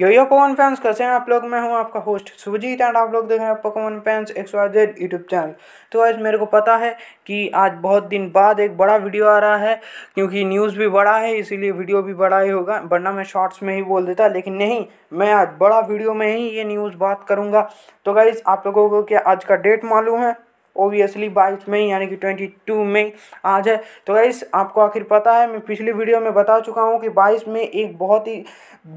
यो यो पवन fans कैसे हैं आप लोग मैं हूं आपका होस्ट सुजीत एंड आप लोग देख रहे हैं पकवन fans X Y Z YouTube channel तो आज मेरे को पता है कि आज बहुत दिन बाद एक बड़ा वीडियो आ रहा है क्योंकि न्यूज़ भी बड़ा है इसीलिए वीडियो भी बड़ा ही होगा वरना मैं शॉर्ट्स में ही बोल देता लेकिन नहीं मैं आज बड़ा वीडियो में ही ये न्यूज़ बात करूँगा तो गाइज़ आप लोगों को क्या आज का डेट मालूम है ओबियसली बाईस में यानी कि ट्वेंटी टू में आ जाए तो गाइस आपको आखिर पता है मैं पिछली वीडियो में बता चुका हूँ कि बाईस में एक बहुत ही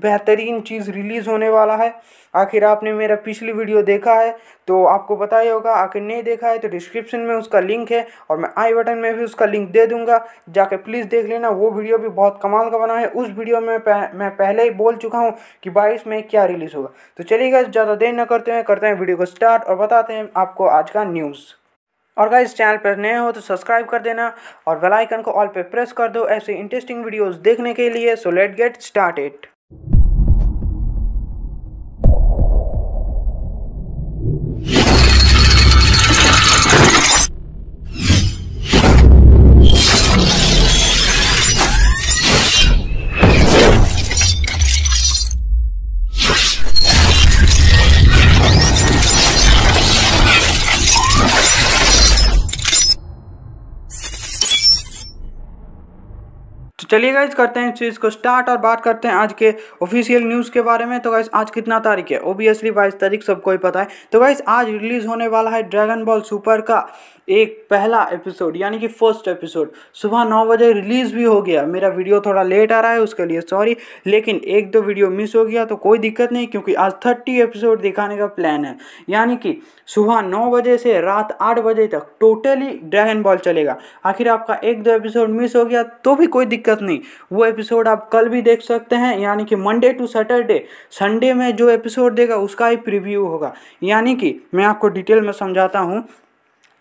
बेहतरीन चीज़ रिलीज़ होने वाला है आखिर आपने मेरा पिछली वीडियो देखा है तो आपको पता ही होगा आखिर नहीं देखा है तो डिस्क्रिप्शन में उसका लिंक है और मैं आई बटन में भी उसका लिंक दे दूंगा जाके प्लीज़ देख लेना वो वीडियो भी बहुत कमाल का बना है उस वीडियो में पह, मैं पहले ही बोल चुका हूँ कि बाईस में क्या रिलीज़ होगा तो चलिएगा ज़्यादा देर न करते हैं करते हैं वीडियो को स्टार्ट और बताते हैं आपको आज का न्यूज़ और अगर इस चैनल पर नए हो तो सब्सक्राइब कर देना और बेल आइकन को ऑल पे प्रेस कर दो ऐसे इंटरेस्टिंग वीडियोस देखने के लिए सो लेट गेट स्टार्टेड चलिए गाइज करते हैं इस चीज़ को स्टार्ट और बात करते हैं आज के ऑफिशियल न्यूज़ के बारे में तो गाइज आज कितना तारीख है ओबियसली बाईस तारीख सबको ही पता है तो गाइज आज रिलीज होने वाला है ड्रैगन बॉल सुपर का एक पहला एपिसोड यानी कि फर्स्ट एपिसोड सुबह नौ बजे रिलीज़ भी हो गया मेरा वीडियो थोड़ा लेट आ रहा है उसके लिए सॉरी लेकिन एक दो वीडियो मिस हो गया तो कोई दिक्कत नहीं क्योंकि आज थर्टी एपिसोड दिखाने का प्लान है यानी कि सुबह नौ बजे से रात आठ बजे तक टोटली ड्रैगन बॉल चलेगा आखिर आपका एक दो एपिसोड मिस हो गया तो भी कोई दिक्कत दिक्कत नहीं वो एपिसोड आप कल भी देख सकते हैं यानी कि मंडे टू सैटरडे संडे में जो एपिसोड देगा उसका ही प्रीव्यू होगा यानी कि मैं आपको डिटेल में समझाता हूँ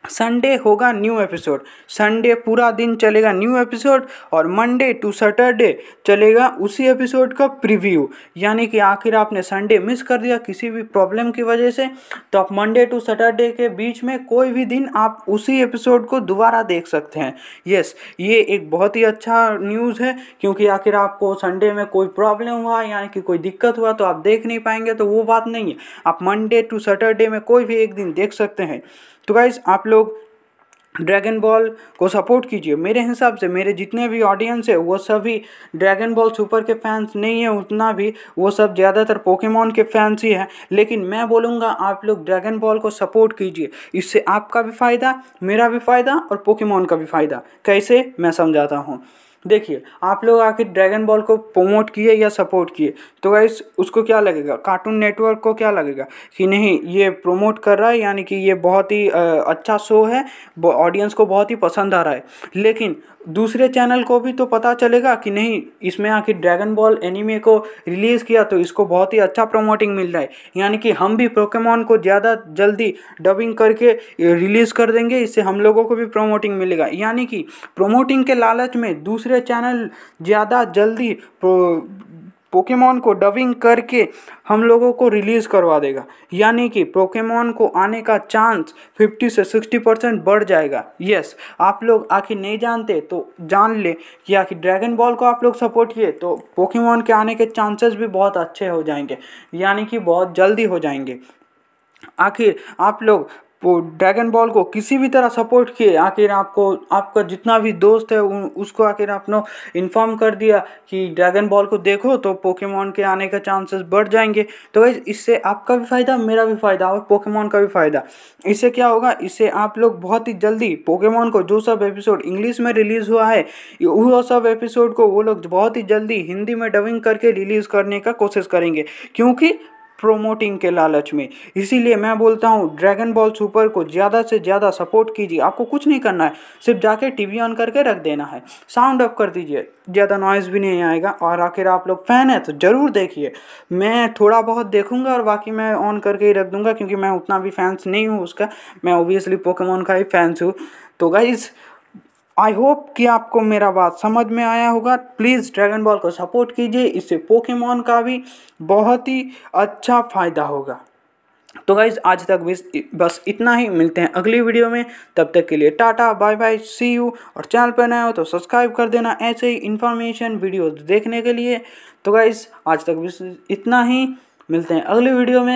संडे होगा न्यू एपिसोड संडे पूरा दिन चलेगा न्यू एपिसोड और मंडे टू सैटरडे चलेगा उसी एपिसोड का प्रीव्यू यानी कि आखिर आपने संडे मिस कर दिया किसी भी प्रॉब्लम की वजह से तो आप मंडे टू सैटरडे के बीच में कोई भी दिन आप उसी एपिसोड को दोबारा देख सकते हैं यस ये एक बहुत ही अच्छा न्यूज़ है क्योंकि आखिर आपको संडे में कोई प्रॉब्लम हुआ यानी कि कोई दिक्कत हुआ तो आप देख नहीं पाएंगे तो वो बात नहीं है आप मंडे टू सैटरडे में कोई भी एक दिन देख सकते हैं तो गाइज़ आप लोग ड्रैगन बॉल को सपोर्ट कीजिए मेरे हिसाब से मेरे जितने भी ऑडियंस है वो सभी ड्रैगन बॉल सुपर के फैंस नहीं है उतना भी वो सब ज़्यादातर पोकेमॉन के फैंस ही हैं लेकिन मैं बोलूँगा आप लोग ड्रैगन बॉल को सपोर्ट कीजिए इससे आपका भी फ़ायदा मेरा भी फ़ायदा और पोकेमॉन का भी फ़ायदा कैसे मैं समझाता हूँ देखिए आप लोग आखिर ड्रैगन बॉल को प्रमोट किए या सपोर्ट किए तो वाइस उसको क्या लगेगा कार्टून नेटवर्क को क्या लगेगा कि नहीं ये प्रोमोट कर रहा है यानी कि ये बहुत ही अच्छा शो है ऑडियंस को बहुत ही पसंद आ रहा है लेकिन दूसरे चैनल को भी तो पता चलेगा कि नहीं इसमें आखिर ड्रैगन बॉल एनिमे को रिलीज़ किया तो इसको बहुत ही अच्छा प्रमोटिंग मिल रहा है यानी कि हम भी प्रोकेमॉन को ज़्यादा जल्दी डबिंग करके रिलीज़ कर देंगे इससे हम लोगों को भी प्रमोटिंग मिलेगा यानी कि प्रोमोटिंग के लालच में दूसरे दूसरे चैनल ज़्यादा जल्दी पोकेमोन को डबिंग करके हम लोगों को रिलीज़ करवा देगा यानी कि पोकेमोन को आने का चांस 50 से 60 परसेंट बढ़ जाएगा यस आप लोग आखिर नहीं जानते तो जान ले कि आखिर ड्रैगन बॉल को आप लोग सपोर्ट किए तो पोकेमोन के आने के चांसेस भी बहुत अच्छे हो जाएंगे यानी कि बहुत जल्दी हो जाएंगे आखिर आप लोग वो ड्रैगन बॉल को किसी भी तरह सपोर्ट किए आखिर आपको आपका जितना भी दोस्त है उसको आखिर आपने इन्फॉर्म कर दिया कि ड्रैगन बॉल को देखो तो पोकेमॉन के आने का चांसेस बढ़ जाएंगे तो भाई इससे आपका भी फ़ायदा मेरा भी फ़ायदा और पोकेमॉन का भी फ़ायदा इससे क्या होगा इससे आप लोग बहुत ही जल्दी पोकेमॉन को जो सब एपिसोड इंग्लिश में रिलीज़ हुआ है वो सब एपिसोड को वो लोग बहुत ही जल्दी हिंदी में डबिंग करके रिलीज़ करने का कोशिश करेंगे क्योंकि प्रोमोटिंग के लालच में इसीलिए मैं बोलता हूँ ड्रैगन बॉल सुपर को ज़्यादा से ज़्यादा सपोर्ट कीजिए आपको कुछ नहीं करना है सिर्फ जाके टीवी ऑन करके रख देना है साउंड अप कर दीजिए ज़्यादा नॉइज़ भी नहीं आएगा और आखिर आप लोग फ़ैन है तो ज़रूर देखिए मैं थोड़ा बहुत देखूंगा और बाकी मैं ऑन करके ही रख दूंगा क्योंकि मैं उतना भी फैंस नहीं हूँ उसका मैं ओबियसली पोकेमोन का ही फैंस हूँ तो गाइज़ आई होप कि आपको मेरा बात समझ में आया होगा प्लीज़ ड्रैगन बॉल को सपोर्ट कीजिए इससे पोकेमॉन का भी बहुत ही अच्छा फ़ायदा होगा तो गाइज तो तो आज तक बस इतना ही मिलते हैं अगली वीडियो में तब तक के लिए tata bye bye see you और चैनल पर नया हो तो सब्सक्राइब कर देना ऐसे ही इन्फॉर्मेशन वीडियो देखने के लिए तो गाइज आज तक बस इतना ही मिलते हैं अगली वीडियो में